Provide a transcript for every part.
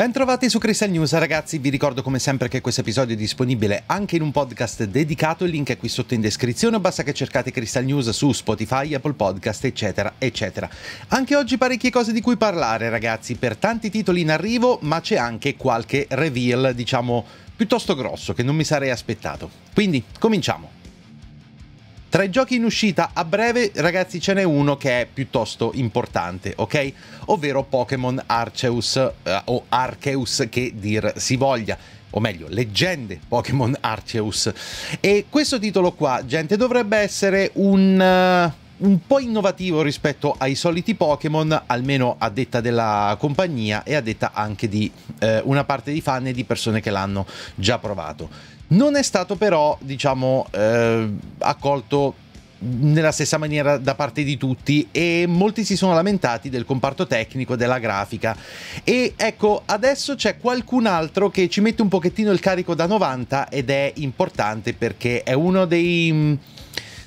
Bentrovati su Crystal News ragazzi, vi ricordo come sempre che questo episodio è disponibile anche in un podcast dedicato, il link è qui sotto in descrizione, o basta che cercate Crystal News su Spotify, Apple Podcast eccetera eccetera. Anche oggi parecchie cose di cui parlare ragazzi, per tanti titoli in arrivo ma c'è anche qualche reveal diciamo piuttosto grosso che non mi sarei aspettato. Quindi cominciamo. Tra i giochi in uscita a breve, ragazzi, ce n'è uno che è piuttosto importante, ok? Ovvero Pokémon Arceus eh, o Arceus che dir si voglia o meglio, leggende Pokémon Arceus. E questo titolo qua, gente, dovrebbe essere un eh, un po' innovativo rispetto ai soliti Pokémon, almeno a detta della compagnia e a detta anche di eh, una parte di fan e di persone che l'hanno già provato. Non è stato però, diciamo, eh, accolto nella stessa maniera da parte di tutti e molti si sono lamentati del comparto tecnico della grafica e ecco adesso c'è qualcun altro che ci mette un pochettino il carico da 90 ed è importante perché è uno dei, mm,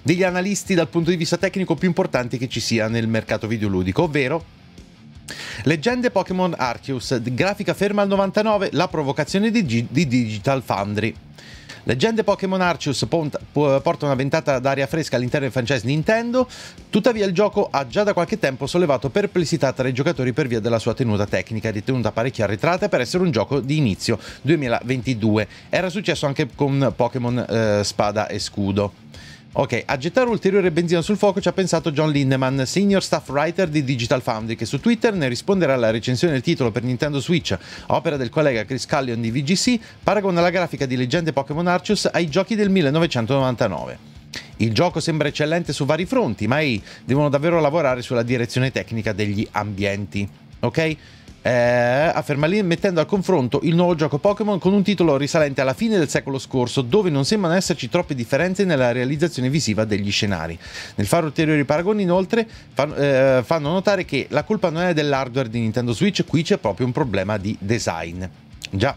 degli analisti dal punto di vista tecnico più importanti che ci sia nel mercato videoludico ovvero Leggende Pokémon Arceus, grafica ferma al 99, la provocazione di, G di Digital Foundry. Leggende Pokémon Arceus porta una ventata d'aria fresca all'interno del franchise Nintendo, tuttavia il gioco ha già da qualche tempo sollevato perplessità tra i giocatori per via della sua tenuta tecnica, ritenuta parecchio arretrata per essere un gioco di inizio 2022. Era successo anche con Pokémon eh, Spada e Scudo. Ok, a gettare ulteriore benzina sul fuoco ci ha pensato John Lindemann, senior staff writer di Digital Foundry, che su Twitter ne risponderà alla recensione del titolo per Nintendo Switch, opera del collega Chris Callion di VGC, paragona la grafica di Leggende Pokémon Arceus ai giochi del 1999. Il gioco sembra eccellente su vari fronti, ma ehi, devono davvero lavorare sulla direzione tecnica degli ambienti, ok? eh, a Fermalin mettendo a confronto il nuovo gioco Pokémon con un titolo risalente alla fine del secolo scorso dove non sembrano esserci troppe differenze nella realizzazione visiva degli scenari. Nel fare ulteriori paragoni inoltre fanno, eh, fanno notare che la colpa non è dell'hardware di Nintendo Switch, qui c'è proprio un problema di design. Già,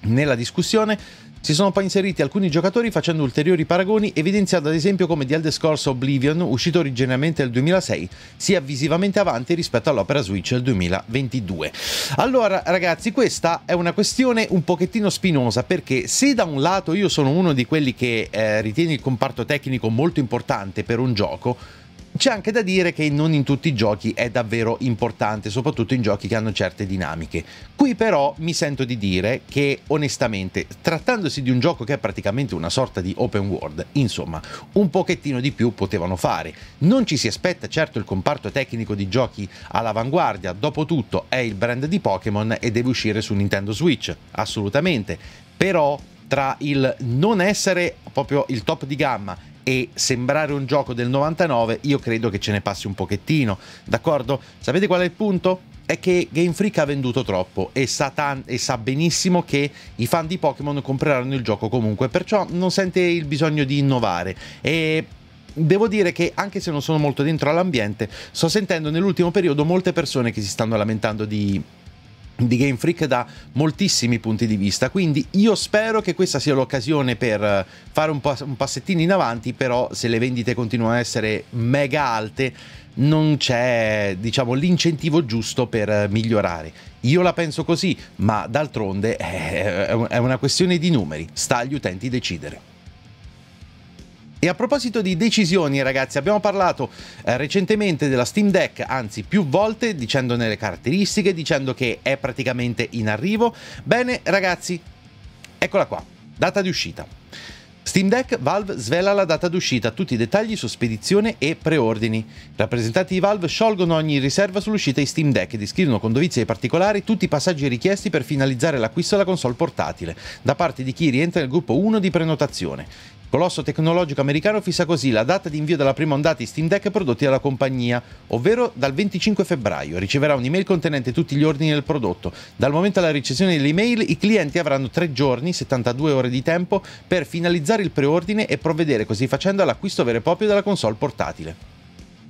nella discussione si sono poi inseriti alcuni giocatori facendo ulteriori paragoni, evidenziando ad esempio come The Elder Scrolls Oblivion, uscito originariamente nel 2006, sia visivamente avanti rispetto all'opera Switch del 2022. Allora ragazzi, questa è una questione un pochettino spinosa perché se da un lato io sono uno di quelli che eh, ritiene il comparto tecnico molto importante per un gioco, c'è anche da dire che non in tutti i giochi è davvero importante, soprattutto in giochi che hanno certe dinamiche. Qui però mi sento di dire che onestamente, trattandosi di un gioco che è praticamente una sorta di open world, insomma, un pochettino di più potevano fare. Non ci si aspetta certo il comparto tecnico di giochi all'avanguardia, dopo tutto è il brand di Pokémon e deve uscire su Nintendo Switch, assolutamente. Però tra il non essere proprio il top di gamma e sembrare un gioco del 99, io credo che ce ne passi un pochettino, d'accordo? Sapete qual è il punto? È che Game Freak ha venduto troppo e sa, e sa benissimo che i fan di Pokémon compreranno il gioco comunque, perciò non sente il bisogno di innovare e devo dire che anche se non sono molto dentro all'ambiente, sto sentendo nell'ultimo periodo molte persone che si stanno lamentando di di Game Freak da moltissimi punti di vista. Quindi io spero che questa sia l'occasione per eh, fare un, pas un, passettino in avanti, però se le vendite continuano a essere mega alte non c'è diciamo l'incentivo giusto per eh, migliorare. Io la penso così, ma d'altronde eh, è una questione di numeri, sta agli utenti decidere. E a proposito di decisioni, ragazzi, abbiamo parlato eh, recentemente della Steam Deck, anzi più volte, dicendone le caratteristiche, dicendo che è praticamente in arrivo. Bene, ragazzi, eccola qua, data di uscita. Steam Deck Valve svela la data d'uscita, tutti i dettagli su spedizione e preordini. I rappresentanti di Valve sciolgono ogni riserva sull'uscita di Steam Deck e descrivono con dovizia dovizie particolari tutti i passaggi richiesti per finalizzare l'acquisto della console portatile, da parte di chi rientra nel gruppo 1 di prenotazione. Colosso tecnologico americano fissa così la data di invio della prima ondata di Steam Deck prodotti dalla compagnia, ovvero dal 25 febbraio. Riceverà un'email contenente tutti gli ordini del prodotto. Dal momento della ricezione dell'email, i clienti avranno 3 giorni, 72 ore di tempo, per finalizzare il preordine e provvedere così facendo all'acquisto vero e proprio della console portatile.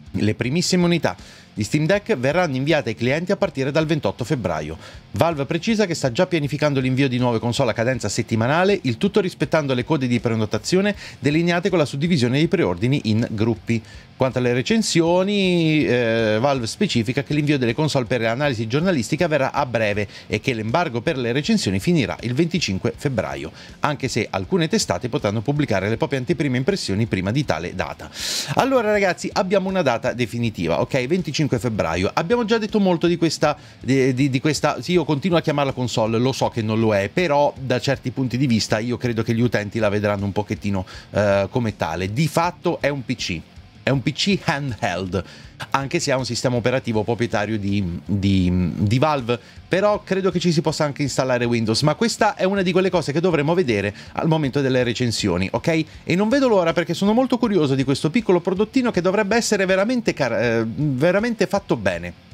Le primissime unità gli Steam Deck verranno inviati ai clienti a partire dal 28 febbraio. Valve precisa che sta già pianificando l'invio di nuove console a cadenza settimanale, il tutto rispettando le code di prenotazione delineate con la suddivisione dei preordini in gruppi. Quanto alle recensioni, eh, Valve specifica che l'invio delle console per l'analisi giornalistica verrà a breve e che l'embargo per le recensioni finirà il 25 febbraio, anche se alcune testate potranno pubblicare le proprie anteprime impressioni prima di tale data. Allora ragazzi, abbiamo una data definitiva, ok? 25 5 febbraio. Abbiamo già detto molto di questa, di, di, di questa, sì, io continuo a chiamarla console, lo so che non lo è, però da certi punti di vista io credo che gli utenti la vedranno un pochettino eh, come tale. Di fatto è un PC è un PC handheld, anche se ha un sistema operativo proprietario di, di, di, Valve, però credo che ci si possa anche installare Windows, ma questa è una di quelle cose che dovremmo vedere al momento delle recensioni, ok? E non vedo l'ora perché sono molto curioso di questo piccolo prodottino che dovrebbe essere veramente, eh, veramente fatto bene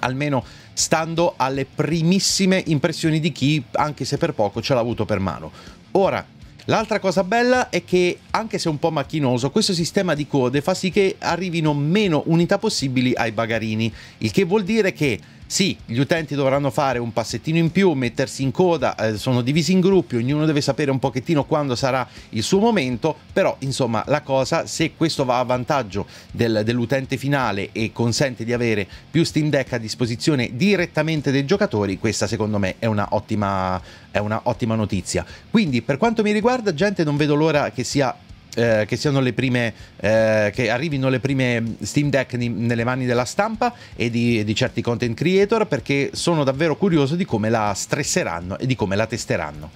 almeno stando alle primissime impressioni di chi, anche se per poco, ce l'ha avuto per mano. Ora, L'altra cosa bella è che, anche se un po' macchinoso, questo sistema di code fa sì che arrivino meno unità possibili ai bagarini, il che vuol dire che sì, gli utenti dovranno fare un passettino in più, mettersi in coda, eh, sono divisi in gruppi, ognuno deve sapere un pochettino quando sarà il suo momento, però insomma la cosa, se questo va a vantaggio del, dell'utente finale e consente di avere più Steam Deck a disposizione direttamente dei giocatori, questa secondo me è una ottima, è una ottima notizia. Quindi per quanto mi riguarda, gente, non vedo l'ora che sia eh, che, prime, eh, che arrivino le prime Steam Deck di, nelle mani della stampa e di, di, certi content creator perché sono davvero curioso di come la stresseranno e di come la testeranno.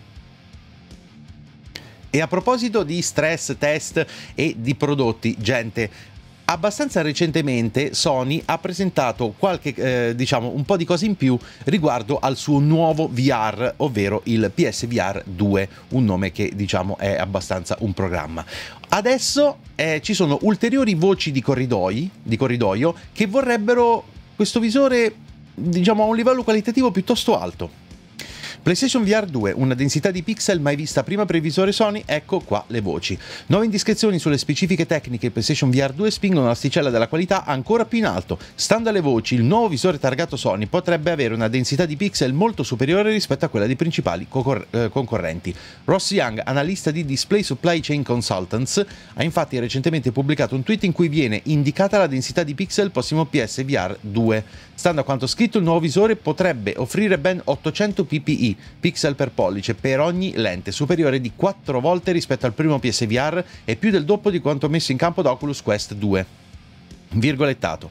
E a proposito di stress test e di prodotti, gente, abbastanza recentemente Sony ha presentato qualche, eh, diciamo, un po' di cose in più riguardo al suo nuovo VR, ovvero il PSVR 2, un nome che diciamo è abbastanza un programma. Adesso eh, ci sono ulteriori voci di, corridoi, di corridoio che vorrebbero questo visore diciamo a un livello qualitativo piuttosto alto. PlayStation VR 2, una densità di pixel mai vista prima per il visore Sony, ecco qua le voci. Nuove indiscrezioni sulle specifiche tecniche PlayStation VR 2 spingono l'asticella della qualità ancora più in alto. Stando alle voci, il nuovo visore targato Sony potrebbe avere una densità di pixel molto superiore rispetto a quella dei principali eh, concorrenti. Ross Young, analista di Display Supply Chain Consultants, ha infatti recentemente pubblicato un tweet in cui viene indicata la densità di pixel prossimo PS VR 2. Stando a quanto scritto, il nuovo visore potrebbe offrire ben 800 ppi, pixel per pollice, per ogni lente, superiore di 4 volte rispetto al primo PSVR e più del doppio di quanto messo in campo da Oculus Quest 2. Virgolettato.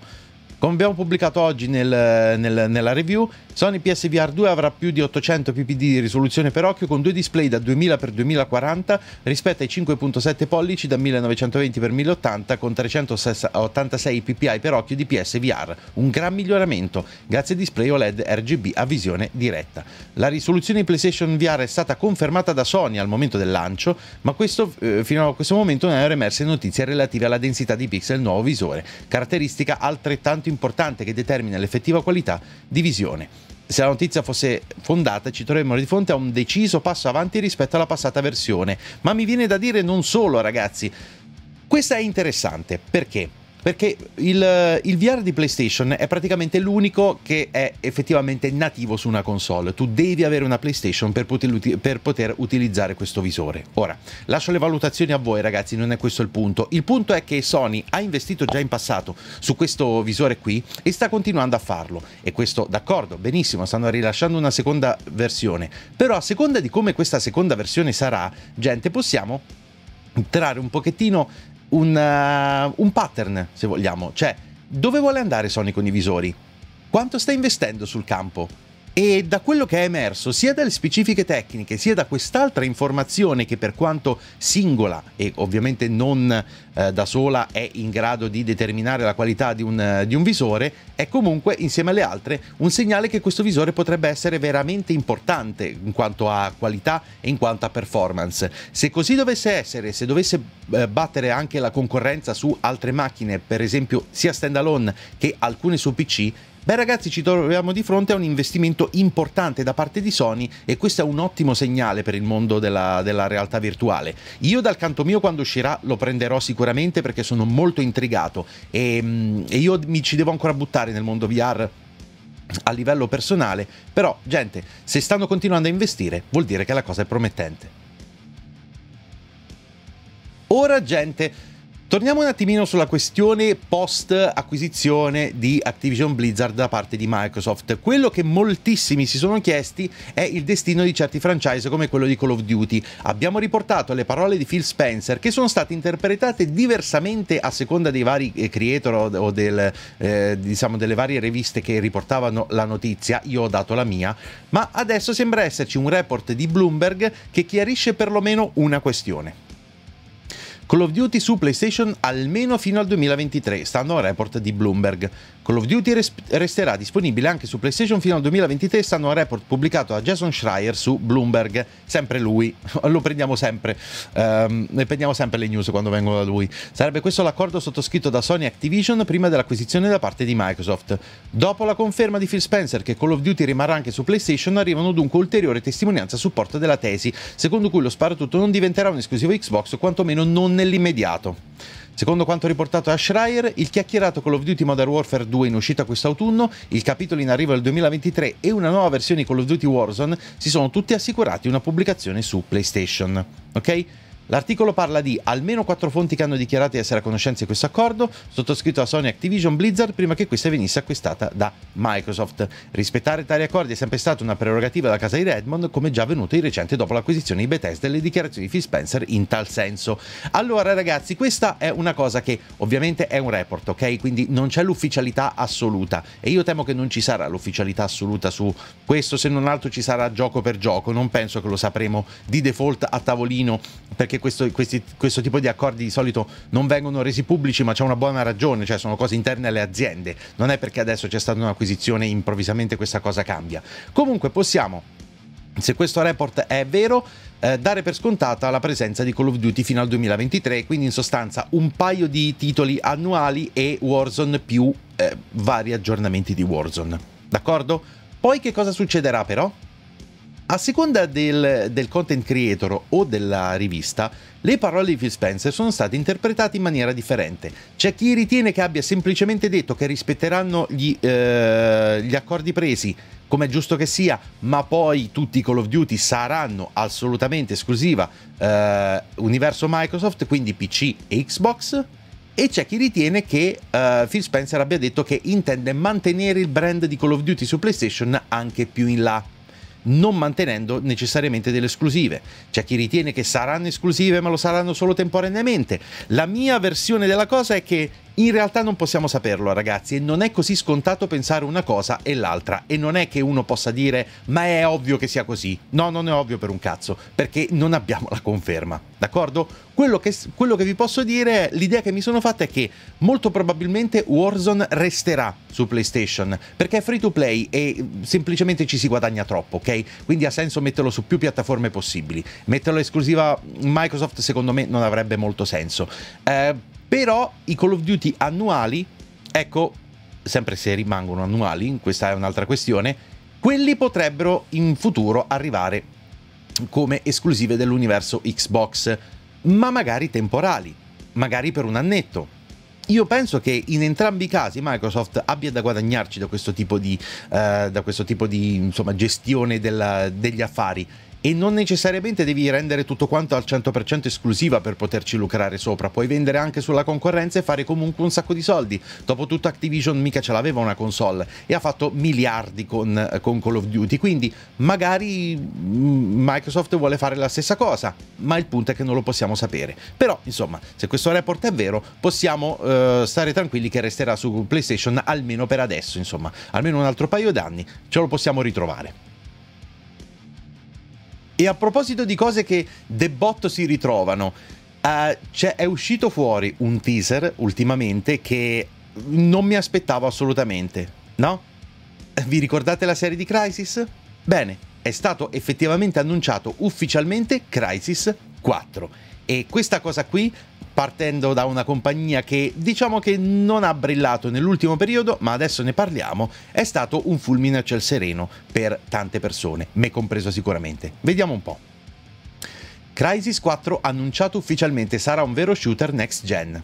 Come abbiamo pubblicato oggi nel, nel, nella review, Sony PSVR 2 avrà più di 800 ppd di risoluzione per occhio con due display da 2000x2040 rispetto ai 5.7 pollici da 1920x1080 con 386 ppi per occhio di PSVR, un gran miglioramento grazie a display OLED RGB a visione diretta. La risoluzione di PlayStation VR è stata confermata da Sony al momento del lancio, ma questo, eh, fino a questo momento non erano emerse notizie relative alla densità di pixel del nuovo visore, caratteristica altrettanto importante che determina l'effettiva qualità di visione se la notizia fosse fondata ci troveremmo di fronte a un deciso passo avanti rispetto alla passata versione. Ma mi viene da dire non solo, ragazzi. Questa è interessante perché perché il, eh, il, VR di PlayStation è praticamente l'unico che è effettivamente nativo su una console. Tu devi avere una PlayStation per poter, per poter, utilizzare questo visore. Ora, lascio le valutazioni a voi ragazzi, non è questo il punto. Il punto è che Sony ha investito già in passato su questo visore qui e sta continuando a farlo. E questo d'accordo, benissimo, stanno rilasciando una seconda versione. Però a seconda di come questa seconda versione sarà, gente, possiamo entrare un pochettino un, uh, un pattern, se vogliamo, cioè dove vuole andare Sony con i visori? Quanto sta investendo sul campo? E da quello che è emerso, sia dalle specifiche tecniche, sia da quest'altra informazione che per quanto singola e ovviamente non eh, da sola è in grado di determinare la qualità di un, eh, di un visore, è comunque insieme alle altre un segnale che questo visore potrebbe essere veramente importante in quanto a qualità e in quanto a performance. Se così dovesse essere, se dovesse eh, battere anche la concorrenza su altre macchine, per esempio sia standalone che alcune su PC, Beh ragazzi ci troviamo di fronte a un investimento importante da parte di Sony e questo è un ottimo segnale per il mondo della, della realtà virtuale. Io dal canto mio quando uscirà lo prenderò sicuramente perché sono molto intrigato e, mm, e io mi ci devo ancora buttare nel mondo VR a livello personale, però gente, se stanno continuando a investire vuol dire che la cosa è promettente. Ora gente, Torniamo un attimino sulla questione post acquisizione di Activision Blizzard da parte di Microsoft. Quello che moltissimi si sono chiesti è il destino di certi franchise come quello di Call of Duty. Abbiamo riportato le parole di Phil Spencer che sono state interpretate diversamente a seconda dei vari eh, creator o del, eh, diciamo delle varie riviste che riportavano la notizia. Io ho dato la mia, ma adesso sembra esserci un report di Bloomberg che chiarisce perlomeno una questione. Call of Duty su PlayStation almeno fino al 2023, stando a report di Bloomberg. Call of Duty res- resterà disponibile anche su PlayStation fino al 2023, stando a report pubblicato da Jason Schreier su Bloomberg. Sempre lui, lo prendiamo sempre, um, ne prendiamo sempre le news quando vengono da lui. Sarebbe questo l'accordo sottoscritto da Sony Activision prima dell'acquisizione da parte di Microsoft. Dopo la conferma di Phil Spencer che Call of Duty rimarrà anche su PlayStation, arrivano dunque ulteriori testimonianze a supporto della tesi, secondo cui lo sparatutto non diventerà un esclusivo Xbox, quantomeno non nell'immediato. Secondo quanto riportato da Schreier, il chiacchierato Call of Duty Modern Warfare 2 in uscita quest'autunno, il capitolo in arrivo del 2023 e una nuova versione di Call of Duty Warzone si sono tutti assicurati una pubblicazione su PlayStation. Ok? L'articolo parla di almeno quattro fonti che hanno dichiarato di essere a conoscenza di questo accordo, sottoscritto da Sony Activision Blizzard prima che questa venisse acquistata da Microsoft. Rispettare tali accordi è sempre stata una prerogativa della casa di Redmond, come già avvenuto di recente dopo l'acquisizione di Bethesda e le dichiarazioni di Phil Spencer in tal senso. Allora ragazzi, questa è una cosa che ovviamente è un report, ok? Quindi non c'è l'ufficialità assoluta e io temo che non ci sarà l'ufficialità assoluta su questo, se non altro ci sarà gioco per gioco, non penso che lo sapremo di default a tavolino perché perché questo, questi, questo, tipo di accordi di solito non vengono resi pubblici, ma c'è una buona ragione, cioè sono cose interne alle aziende, non è perché adesso c'è stata un'acquisizione e improvvisamente questa cosa cambia. Comunque possiamo, se questo report è vero, eh, dare per scontata la presenza di Call of Duty fino al 2023, quindi in sostanza un paio di titoli annuali e Warzone più eh, vari aggiornamenti di Warzone. D'accordo? Poi che cosa succederà però? A seconda del, del, content creator o della rivista, le parole di Phil Spencer sono state interpretate in maniera differente. C'è chi ritiene che abbia semplicemente detto che rispetteranno gli, eh, gli accordi presi, come è giusto che sia, ma poi tutti i Call of Duty saranno assolutamente esclusiva eh, universo Microsoft, quindi PC e Xbox. E c'è chi ritiene che eh, Phil Spencer abbia detto che intende mantenere il brand di Call of Duty su PlayStation anche più in là non mantenendo necessariamente delle esclusive. C'è chi ritiene che saranno esclusive ma lo saranno solo temporaneamente. La mia versione della cosa è che in realtà non possiamo saperlo ragazzi e non è così scontato pensare una cosa e l'altra e non è che uno possa dire ma è ovvio che sia così. No, non è ovvio per un cazzo perché non abbiamo la conferma, d'accordo? Quello che, quello che vi posso dire, l'idea che mi sono fatta è che molto probabilmente Warzone resterà su PlayStation perché è free to play e mm, semplicemente ci si guadagna troppo, ok? Quindi ha senso metterlo su più piattaforme possibili. Metterlo esclusiva Microsoft secondo me non avrebbe molto senso. Eh, però i Call of Duty annuali, ecco, sempre se rimangono annuali, questa è un'altra questione, quelli potrebbero in futuro arrivare come esclusive dell'universo Xbox, ma magari temporali, magari per un annetto. Io penso che in entrambi i casi Microsoft abbia da guadagnarci da questo tipo di, eh, da questo tipo di insomma, gestione della, degli affari e non necessariamente devi rendere tutto quanto al 100% esclusiva per poterci lucrare sopra, puoi vendere anche sulla concorrenza e fare comunque un sacco di soldi. Dopotutto Activision mica ce l'aveva una console e ha fatto miliardi con, con Call of Duty, quindi magari mm, Microsoft vuole fare la stessa cosa, ma il punto è che non lo possiamo sapere. Però, insomma, se questo report è vero, possiamo eh, stare tranquilli che resterà su PlayStation almeno per adesso, insomma, almeno un altro paio d'anni, ce lo possiamo ritrovare. E a proposito di cose che de botto si ritrovano, uh, cioè è uscito fuori un teaser ultimamente che non mi aspettavo assolutamente, no? Vi ricordate la serie di Crisis? Bene, è stato effettivamente annunciato ufficialmente Crisis 4 e questa cosa qui partendo da una compagnia che diciamo che non ha brillato nell'ultimo periodo, ma adesso ne parliamo, è stato un fulmine a ciel sereno per tante persone, me compreso sicuramente. Vediamo un po'. Crysis 4 annunciato ufficialmente sarà un vero shooter next gen.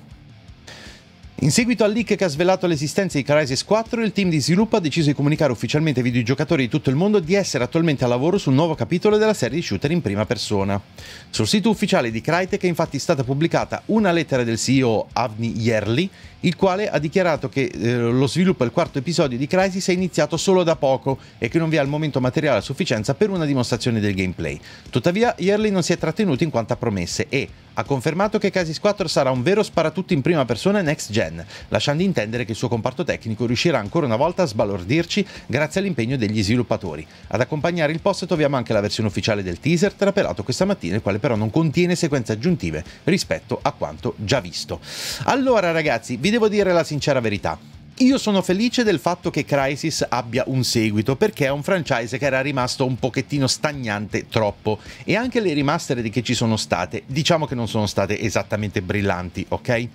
In seguito al leak che ha svelato l'esistenza di Crisis 4, il team di sviluppo ha deciso di comunicare ufficialmente ai videogiocatori di tutto il mondo di essere attualmente a lavoro sul nuovo capitolo della serie di shooter in prima persona. Sul sito ufficiale di Crytek è infatti stata pubblicata una lettera del CEO Avni Yerli il quale ha dichiarato che eh, lo sviluppo del quarto episodio di Crisis è iniziato solo da poco e che non vi è al momento materiale a sufficienza per una dimostrazione del gameplay. Tuttavia, Yearly non si è trattenuto in quanto a promesse e ha confermato che Crisis 4 sarà un vero sparatutto in prima persona next gen, lasciando intendere che il suo comparto tecnico riuscirà ancora una volta a sbalordirci grazie all'impegno degli sviluppatori. Ad accompagnare il post troviamo anche la versione ufficiale del teaser trapelato questa mattina, il quale però non contiene sequenze aggiuntive rispetto a quanto già visto. Allora ragazzi, vi vi devo dire la sincera verità. Io sono felice del fatto che Crisis abbia un seguito perché è un franchise che era rimasto un pochettino stagnante troppo e anche le remastered che ci sono state diciamo che non sono state esattamente brillanti, ok?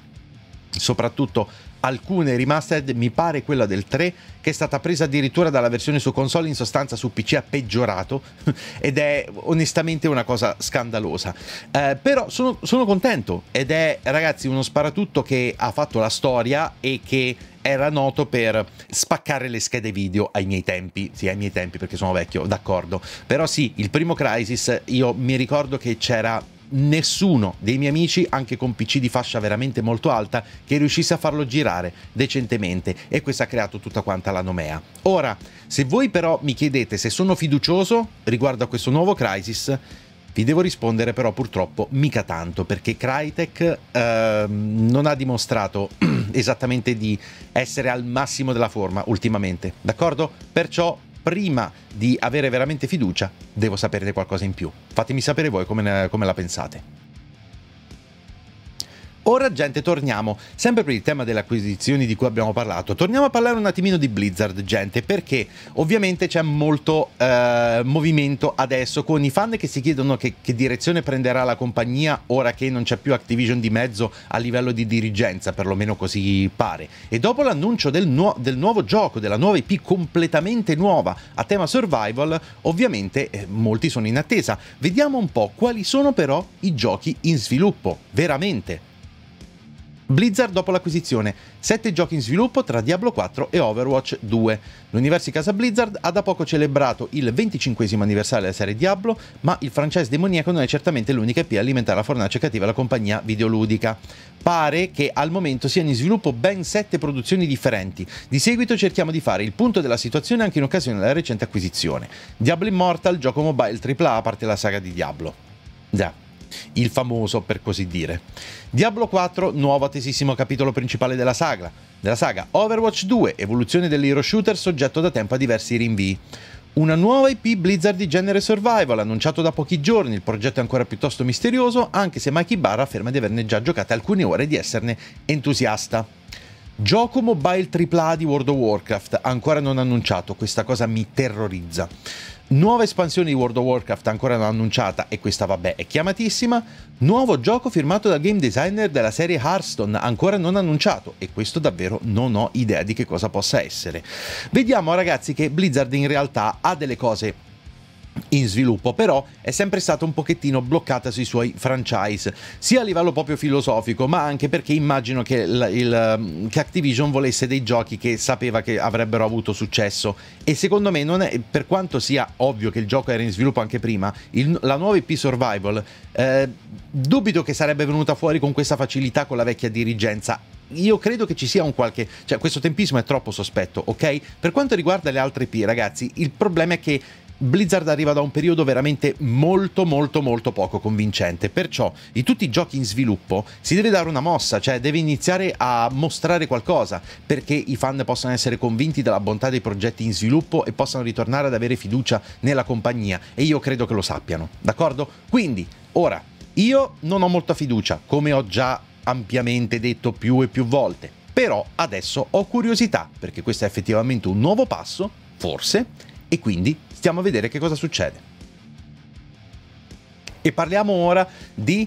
Soprattutto alcune remastered, mi pare quella del 3, che è stata presa addirittura dalla versione su console, in sostanza su PC ha peggiorato, ed è onestamente una cosa scandalosa. Eh, però sono, sono contento, ed è ragazzi uno sparatutto che ha fatto la storia e che era noto per spaccare le schede video ai miei tempi, sì ai miei tempi perché sono vecchio, d'accordo, però sì, il primo Crisis io mi ricordo che c'era nessuno dei miei amici, anche con PC di fascia veramente molto alta, che riuscisse a farlo girare decentemente e questo ha creato tutta quanta la nomea. Ora, se voi però mi chiedete se sono fiducioso riguardo a questo nuovo Crisis, vi devo rispondere però purtroppo mica tanto perché Crytek eh, non ha dimostrato esattamente di essere al massimo della forma ultimamente, d'accordo? Perciò prima di avere veramente fiducia devo saperne qualcosa in più. Fatemi sapere voi come, ne, come la pensate. Ora gente torniamo, sempre per il tema delle acquisizioni di cui abbiamo parlato, torniamo a parlare un attimino di Blizzard gente perché ovviamente c'è molto eh, movimento adesso con i fan che si chiedono che, che direzione prenderà la compagnia ora che non c'è più Activision di mezzo a livello di dirigenza, perlomeno così pare. E dopo l'annuncio del, nu del nuovo gioco, della nuova IP completamente nuova a tema survival, ovviamente eh, molti sono in attesa. Vediamo un po' quali sono però i giochi in sviluppo, veramente. Blizzard dopo l'acquisizione, 7 giochi in sviluppo tra Diablo 4 e Overwatch 2. L'universo casa Blizzard ha da poco celebrato il 25 anniversario della serie Diablo, ma il franchise demoniaco non è certamente l'unica IP a alimentare la fornace cattiva della compagnia videoludica. Pare che al momento siano in sviluppo ben 7 produzioni differenti. Di seguito cerchiamo di fare il punto della situazione anche in occasione della recente acquisizione. Diablo Immortal, gioco mobile AAA, parte la saga di Diablo. Già il famoso per così dire. Diablo 4, nuovo attesissimo capitolo principale della saga. Della saga Overwatch 2, evoluzione dell'hero shooter soggetto da tempo a diversi rinvii. Una nuova IP Blizzard di genere survival, annunciato da pochi giorni, il progetto è ancora piuttosto misterioso, anche se Mikey Barra afferma di averne già giocate alcune ore e di esserne entusiasta. Gioco mobile AAA di World of Warcraft, ancora non annunciato, questa cosa mi terrorizza. Nuova espansione di World of Warcraft ancora non annunciata e questa vabbè è chiamatissima. Nuovo gioco firmato dal game designer della serie Hearthstone ancora non annunciato e questo davvero non ho idea di che cosa possa essere. Vediamo ragazzi che Blizzard in realtà ha delle cose in sviluppo, però è sempre stata un pochettino bloccata sui suoi franchise, sia a livello proprio filosofico, ma anche perché immagino che, il, il, um, che Activision volesse dei giochi che sapeva che avrebbero avuto successo e secondo me è, per quanto sia ovvio che il gioco era in sviluppo anche prima, il, la nuova IP Survival eh, dubito che sarebbe venuta fuori con questa facilità con la vecchia dirigenza io credo che ci sia un qualche. cioè, questo tempismo è troppo sospetto, ok? Per quanto riguarda le altre P, ragazzi, il problema è che Blizzard arriva da un periodo veramente molto molto molto poco convincente, perciò di tutti i giochi in sviluppo si deve dare una mossa, cioè deve iniziare a mostrare qualcosa perché i fan possano essere convinti della bontà dei progetti in sviluppo e possano ritornare ad avere fiducia nella compagnia e io credo che lo sappiano, d'accordo? Quindi, ora, io non ho molta fiducia, come ho già ampiamente detto più e più volte, però adesso ho curiosità perché questo è effettivamente un nuovo passo, forse, e quindi stiamo a vedere che cosa succede. E parliamo ora di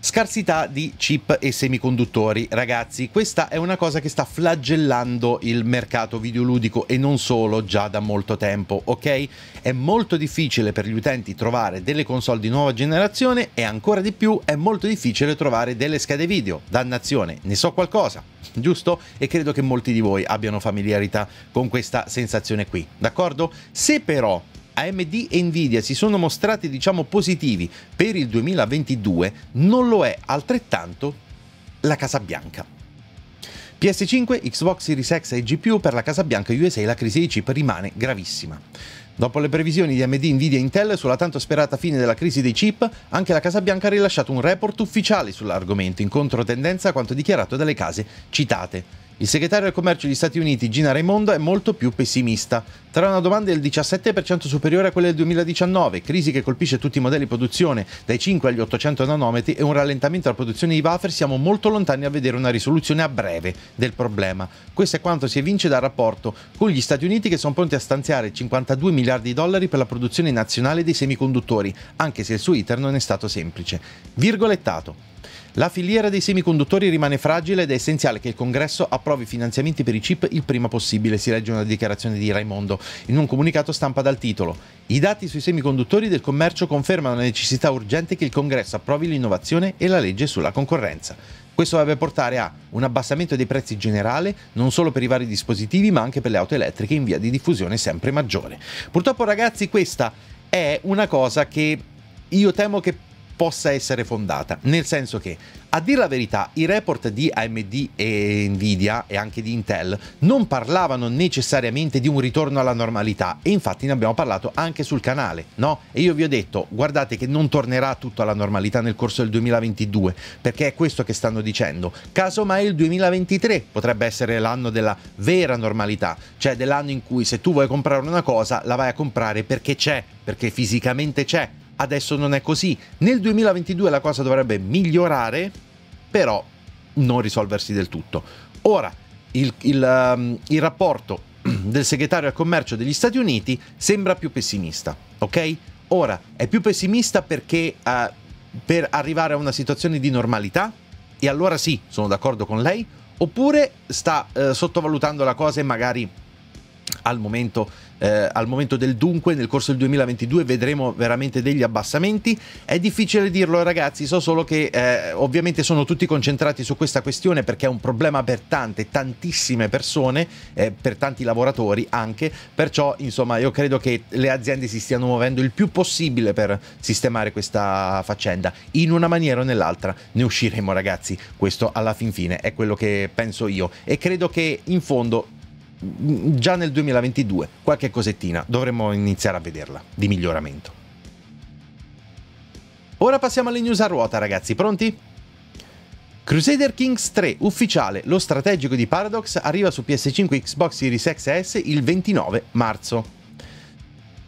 Scarsità di chip e semiconduttori, ragazzi, questa è una cosa che sta flagellando il mercato videoludico e non solo già da molto tempo, ok? È molto difficile per gli utenti trovare delle console di nuova generazione e ancora di più è molto difficile trovare delle schede video. Dannazione, ne so qualcosa, giusto? E credo che molti di voi abbiano familiarità con questa sensazione qui, d'accordo? Se però AMD e Nvidia si sono mostrati diciamo positivi per il 2022, non lo è altrettanto la Casa Bianca. PS5, Xbox Series X e GPU per la Casa Bianca USA la crisi dei chip rimane gravissima. Dopo le previsioni di AMD, Nvidia e Intel sulla tanto sperata fine della crisi dei chip, anche la Casa Bianca ha rilasciato un report ufficiale sull'argomento, in controtendenza a quanto dichiarato dalle case citate. Il segretario del commercio degli Stati Uniti, Gina Raimondo, è molto più pessimista. Tra una domanda del 17% superiore a quella del 2019, crisi che colpisce tutti i modelli di produzione dai 5 agli 800 nanometri e un rallentamento della produzione di wafer, siamo molto lontani a vedere una risoluzione a breve del problema. Questo è quanto si evince dal rapporto con gli Stati Uniti che sono pronti a stanziare 52 miliardi di dollari per la produzione nazionale dei semiconduttori, anche se il suo iter non è stato semplice. Virgolettato. La filiera dei semiconduttori rimane fragile ed è essenziale che il Congresso approvi i finanziamenti per i chip il prima possibile, si legge una dichiarazione di Raimondo in un comunicato stampa dal titolo. I dati sui semiconduttori del commercio confermano la necessità urgente che il Congresso approvi l'innovazione e la legge sulla concorrenza. Questo dovrebbe portare a un abbassamento dei prezzi generale, non solo per i vari dispositivi, ma anche per le auto elettriche in via di diffusione sempre maggiore. Purtroppo ragazzi questa è una cosa che io temo che possa essere fondata, nel senso che a dire la verità i report di AMD e Nvidia e anche di Intel non parlavano necessariamente di un ritorno alla normalità e infatti ne abbiamo parlato anche sul canale, no? E io vi ho detto guardate che non tornerà tutto alla normalità nel corso del 2022 perché è questo che stanno dicendo, casomai il 2023 potrebbe essere l'anno della vera normalità, cioè dell'anno in cui se tu vuoi comprare una cosa la vai a comprare perché c'è, perché fisicamente c'è, Adesso non è così. Nel 2022 la cosa dovrebbe migliorare, però non risolversi del tutto. Ora, il, il, um, il rapporto del segretario al commercio degli Stati Uniti sembra più pessimista, ok? Ora, è più pessimista perché uh, per arrivare a una situazione di normalità? E allora sì, sono d'accordo con lei. Oppure sta uh, sottovalutando la cosa e magari al momento, eh, al momento, del dunque, nel corso del 2022 vedremo veramente degli abbassamenti. È difficile dirlo ragazzi, so solo che eh, ovviamente sono tutti concentrati su questa questione perché è un problema per tante, tantissime persone, eh, per tanti lavoratori anche, perciò insomma io credo che le aziende si stiano muovendo il più possibile per sistemare questa faccenda. In una maniera o nell'altra ne usciremo ragazzi, questo alla fin fine è quello che penso io e credo che in fondo già nel 2022 qualche cosettina dovremmo iniziare a vederla di miglioramento. Ora passiamo alle news a ruota ragazzi, pronti? Crusader Kings 3 ufficiale, lo strategico di Paradox arriva su PS5 Xbox Series XS il 29 marzo.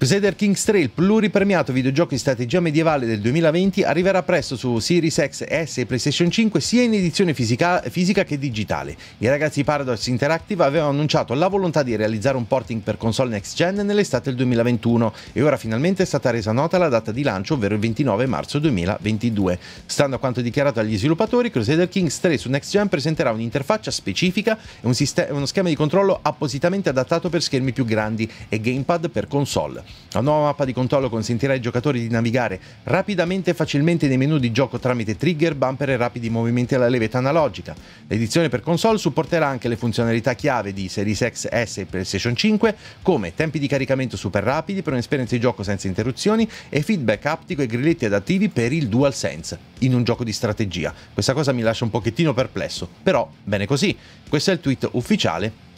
Crusader Kings 3, il pluripremiato videogioco di strategia medievale del 2020, arriverà presto su Series X, S e PlayStation 5 sia in edizione fisica, fisica che digitale. I ragazzi Paradox Interactive avevano annunciato la volontà di realizzare un porting per console next gen nell'estate del 2021 e ora finalmente è stata resa nota la data di lancio, ovvero il 29 marzo 2022. Stando a quanto dichiarato dagli sviluppatori, Crusader Kings 3 su next gen presenterà un'interfaccia specifica e un uno schema di controllo appositamente adattato per schermi più grandi e gamepad per console. La nuova mappa di controllo consentirà ai giocatori di navigare rapidamente e facilmente nei menu di gioco tramite trigger, bumper e rapidi movimenti alla levetta analogica. L'edizione per console supporterà anche le funzionalità chiave di Series XS e PlayStation 5, come tempi di caricamento super rapidi per un'esperienza di gioco senza interruzioni e feedback aptico e grilletti adattivi per il DualSense, in un gioco di strategia. Questa cosa mi lascia un pochettino perplesso, però bene così. Questo è il tweet ufficiale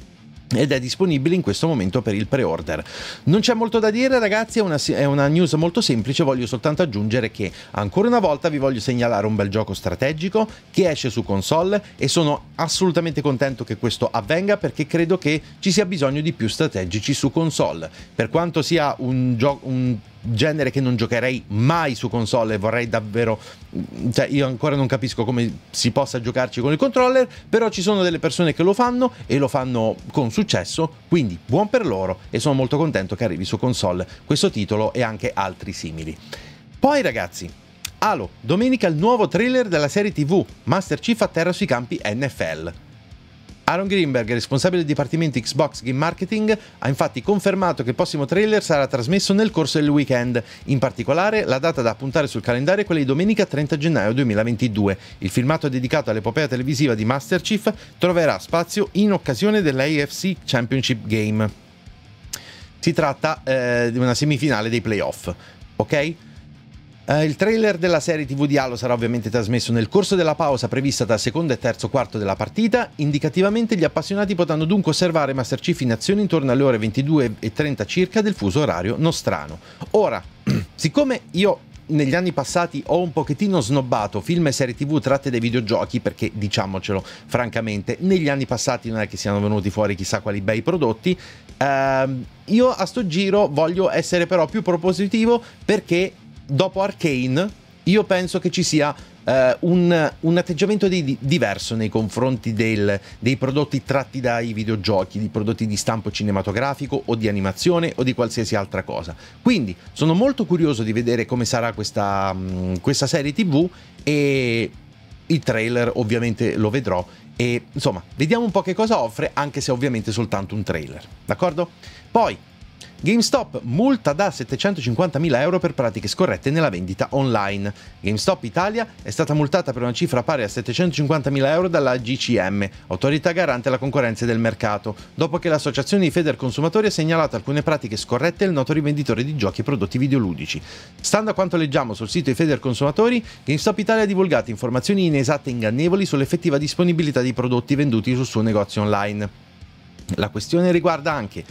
ed è disponibile in questo momento per il pre-order. Non c'è molto da dire ragazzi, è una, è una, news molto semplice, voglio soltanto aggiungere che ancora una volta vi voglio segnalare un bel gioco strategico che esce su console e sono assolutamente contento che questo avvenga perché credo che ci sia bisogno di più strategici su console. Per quanto sia un, gioco genere che non giocherei mai su console e vorrei davvero mm, cioè io ancora non capisco come si possa giocarci con il controller però ci sono delle persone che lo fanno e lo fanno con successo quindi buon per loro e sono molto contento che arrivi su console questo titolo e anche altri simili poi ragazzi Alo, domenica il nuovo trailer della serie TV Master Chief a terra sui campi NFL Aaron Greenberg, responsabile del dipartimento Xbox Game Marketing, ha infatti confermato che il prossimo trailer sarà trasmesso nel corso del weekend. In particolare, la data da appuntare sul calendario è quella di domenica 30 gennaio 2022. Il filmato dedicato all'epopea televisiva di Master Chief troverà spazio in occasione dell'AFC Championship Game. Si tratta eh, di una semifinale dei playoff, ok? Uh, il trailer della serie TV di Halo sarà ovviamente trasmesso nel corso della pausa prevista dal secondo e terzo quarto della partita. Indicativamente gli appassionati potranno dunque osservare Master Chief in azione intorno alle ore 22 e 30 circa del fuso orario nostrano. Ora, siccome io negli anni passati ho un pochettino snobbato film e serie tv tratte dai videogiochi perché diciamocelo francamente negli anni passati non è che siano venuti fuori chissà quali bei prodotti ehm, io a sto giro voglio essere però più propositivo perché dopo Arcane, io penso che ci sia Uh, un, un, atteggiamento di, diverso nei confronti del, dei prodotti tratti dai videogiochi, di prodotti di stampo cinematografico o di animazione o di qualsiasi altra cosa. Quindi sono molto curioso di vedere come sarà questa, mh, mm, questa serie TV e il trailer ovviamente lo vedrò. E insomma, vediamo un po' che cosa offre, anche se ovviamente è soltanto un trailer. D'accordo? Poi GameStop multa da 750.000 euro per pratiche scorrette nella vendita online. GameStop Italia è stata multata per una cifra pari a 750.000 euro dalla GCM, autorità garante alla concorrenza del mercato, dopo che l'associazione di Feder Consumatori ha segnalato alcune pratiche scorrette al noto rivenditore di giochi e prodotti videoludici. Stando a quanto leggiamo sul sito di Feder Consumatori, GameStop Italia ha divulgato informazioni inesatte e ingannevoli sull'effettiva disponibilità dei prodotti venduti sul suo negozio online. La questione riguarda anche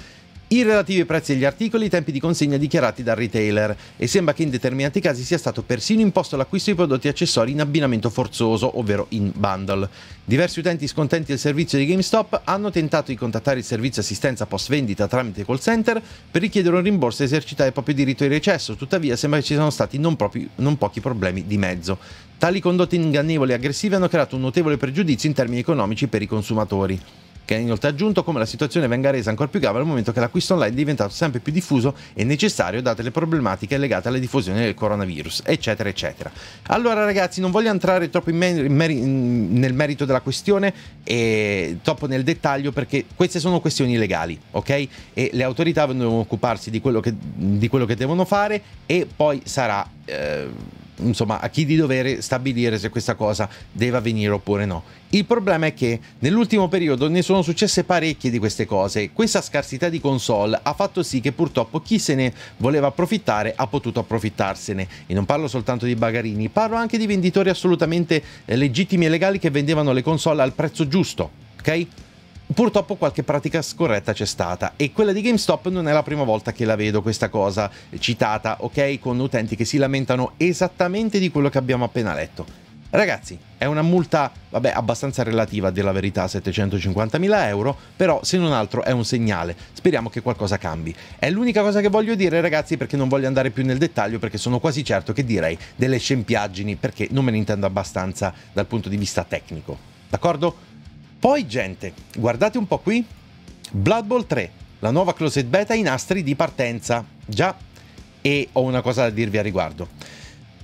i relativi prezzi degli articoli e i tempi di consegna dichiarati dal retailer e sembra che in determinati casi sia stato persino imposto l'acquisto di prodotti e accessori in abbinamento forzoso, ovvero in bundle. Diversi utenti scontenti del servizio di GameStop hanno tentato di contattare il servizio assistenza post vendita tramite call center per richiedere un rimborso e esercitare il proprio diritto di recesso, tuttavia sembra che ci siano stati non, propri, non pochi problemi di mezzo. Tali condotte ingannevoli e aggressive hanno creato un notevole pregiudizio in termini economici per i consumatori che ha inoltre aggiunto come la situazione venga resa ancora più grave al momento che l'acquisto online è diventato sempre più diffuso e necessario date le problematiche legate alla diffusione del coronavirus, eccetera, eccetera. Allora ragazzi, non voglio entrare troppo mer mer nel merito della questione e troppo nel dettaglio perché queste sono questioni legali, ok? E le autorità devono occuparsi di quello che, di quello che devono fare e poi sarà... Eh, insomma, a chi di dovere stabilire se questa cosa deve avvenire oppure no. Il problema è che nell'ultimo periodo ne sono successe parecchie di queste cose. Questa scarsità di console ha fatto sì che purtroppo chi se ne voleva approfittare ha potuto approfittarsene. E non parlo soltanto di bagarini, parlo anche di venditori assolutamente eh, legittimi e legali che vendevano le console al prezzo giusto, ok? Purtroppo qualche pratica scorretta c'è stata e quella di GameStop non è la prima volta che la vedo questa cosa citata, ok? Con utenti che si lamentano esattamente di quello che abbiamo appena letto. Ragazzi, è una multa, vabbè, abbastanza relativa della verità, 750.000 euro, però se non altro è un segnale. Speriamo che qualcosa cambi. È l'unica cosa che voglio dire, ragazzi, perché non voglio andare più nel dettaglio, perché sono quasi certo che direi delle scempiaggini, perché non me ne intendo abbastanza dal punto di vista tecnico. D'accordo? Poi, gente, guardate un po' qui. Blood Bowl 3, la nuova closet beta in astri di partenza. Già, e ho una cosa da dirvi a riguardo.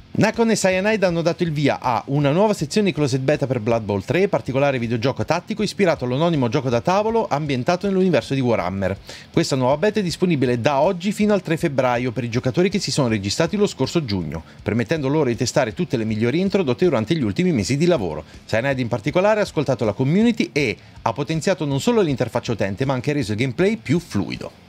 Nakon e Cyanide hanno dato il via a una nuova sezione di Closed Beta per Blood Bowl 3, particolare videogioco tattico ispirato all'anonimo gioco da tavolo ambientato nell'universo di Warhammer. Questa nuova beta è disponibile da oggi fino al 3 febbraio per i giocatori che si sono registrati lo scorso giugno, permettendo loro di testare tutte le migliori introdotte durante gli ultimi mesi di lavoro. Cyanide in particolare ha ascoltato la community e ha potenziato non solo l'interfaccia utente ma anche reso il gameplay più fluido.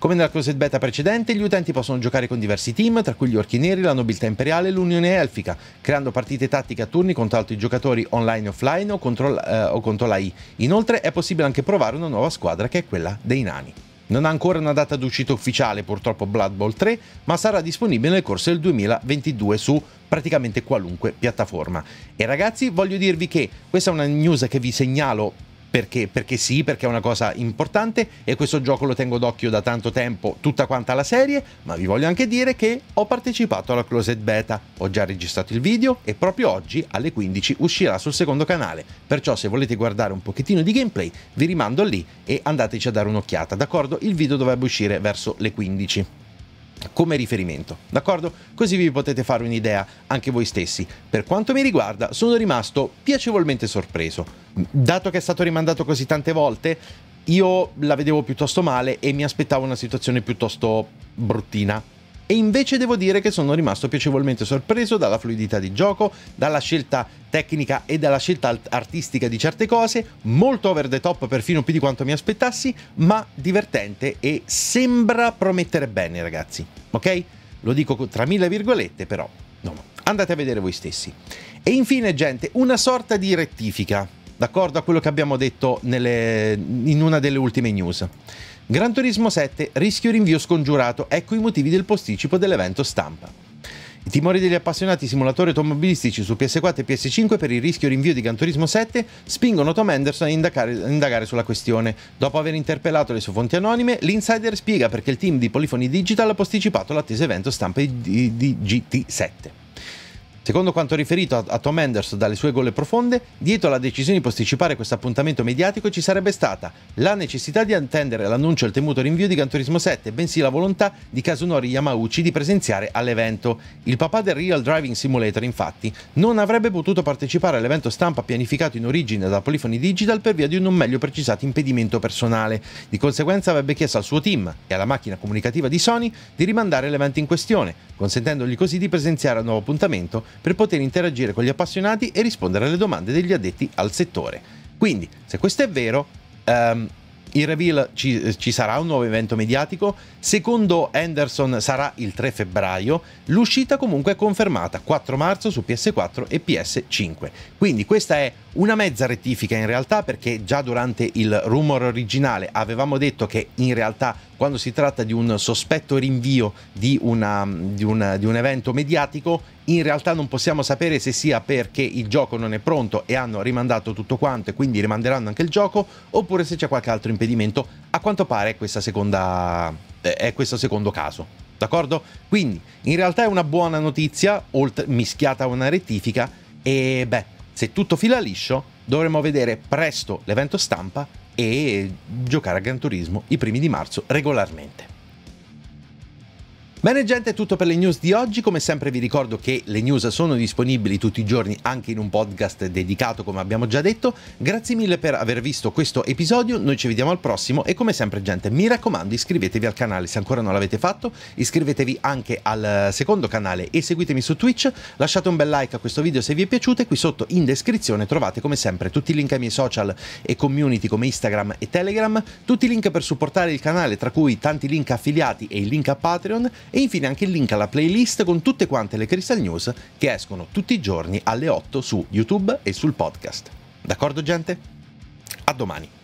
Come nella closet beta precedente, gli utenti possono giocare con diversi team, tra cui gli Orchi Neri, la Nobiltà Imperiale e l'Unione Elfica, creando partite tattiche a turni contro altri giocatori online e offline o contro, eh, o contro l'AI. Inoltre è possibile anche provare una nuova squadra che è quella dei nani. Non ha ancora una data d'uscita ufficiale purtroppo Blood Bowl 3, ma sarà disponibile nel corso del 2022 su praticamente qualunque piattaforma. E ragazzi, voglio dirvi che questa è una news che vi segnalo perché, perché sì, perché è una cosa importante e questo gioco lo tengo d'occhio da tanto tempo, tutta quanta la serie, ma vi voglio anche dire che ho partecipato alla Closed Beta, ho già registrato il video e proprio oggi alle 15 uscirà sul secondo canale, perciò se volete guardare un pochettino di gameplay vi rimando lì e andateci a dare un'occhiata, d'accordo? Il video dovrebbe uscire verso le 15 come riferimento, d'accordo? Così vi potete fare un'idea anche voi stessi. Per quanto mi riguarda, sono rimasto piacevolmente sorpreso. Dato che è stato rimandato così tante volte, io la vedevo piuttosto male e mi aspettavo una situazione piuttosto bruttina e invece devo dire che sono rimasto piacevolmente sorpreso dalla fluidità di gioco, dalla scelta tecnica e dalla scelta artistica di certe cose, molto over the top perfino più di quanto mi aspettassi, ma divertente e sembra promettere bene ragazzi, ok? Lo dico tra mille virgolette però, no, andate a vedere voi stessi. E infine gente, una sorta di rettifica, d'accordo a quello che abbiamo detto nelle... in una delle ultime news. Gran Turismo 7, rischio rinvio scongiurato, ecco i motivi del posticipo dell'evento stampa. I timori degli appassionati simulatori automobilistici su PS4 e PS5 per il rischio rinvio di Gran Turismo 7 spingono Tom Anderson a indagare, a indagare, sulla questione. Dopo aver interpellato le sue fonti anonime, l'insider spiega perché il team di Polifoni Digital ha posticipato l'atteso evento stampa di, di, di GT7. Secondo quanto riferito a, Tom Enders dalle sue golle profonde, dietro alla decisione di posticipare questo appuntamento mediatico ci sarebbe stata la necessità di attendere l'annuncio e temuto rinvio di Canturismo 7, bensì la volontà di Kasunori Yamauchi di presenziare all'evento. Il papà del Real Driving Simulator, infatti, non avrebbe potuto partecipare all'evento stampa pianificato in origine da Polifoni Digital per via di un non meglio precisato impedimento personale. Di conseguenza avrebbe chiesto al suo team e alla macchina comunicativa di Sony di rimandare l'evento in questione, consentendogli così di presenziare al nuovo appuntamento per poter interagire con gli appassionati e rispondere alle domande degli addetti al settore. Quindi, se questo è vero, um, il reveal ci, ci, sarà un nuovo evento mediatico. Secondo Anderson sarà il 3 febbraio. L'uscita comunque è confermata 4 marzo su PS4 e PS5. Quindi questa è una mezza rettifica in realtà perché già durante il rumor originale avevamo detto che in realtà quando si tratta di un sospetto rinvio di, una, di, una, di un evento mediatico in realtà non possiamo sapere se sia perché il gioco non è pronto e hanno rimandato tutto quanto e quindi rimanderanno anche il gioco, oppure se c'è qualche altro impedimento. A quanto pare è, seconda, eh, è questo secondo caso. D'accordo? Quindi, in realtà è una buona notizia, oltre, mischiata a una rettifica, e beh, se tutto fila liscio, dovremo vedere presto l'evento stampa e giocare a Gran Turismo i primi di marzo regolarmente. Bene gente, è tutto per le news di oggi, come sempre vi ricordo che le news sono disponibili tutti i giorni anche in un podcast dedicato come abbiamo già detto, grazie mille per aver visto questo episodio, noi ci vediamo al prossimo e come sempre gente mi raccomando iscrivetevi al canale se ancora non l'avete fatto, iscrivetevi anche al secondo canale e seguitemi su Twitch, lasciate un bel like a questo video se vi è piaciuto e qui sotto in descrizione trovate come sempre tutti i link ai miei social e community come Instagram e Telegram, tutti i link per supportare il canale tra cui tanti link affiliati e il link a Patreon e infine anche il link alla playlist con tutte quante le Crystal News che escono tutti i giorni alle 8 su YouTube e sul podcast. D'accordo gente? A domani!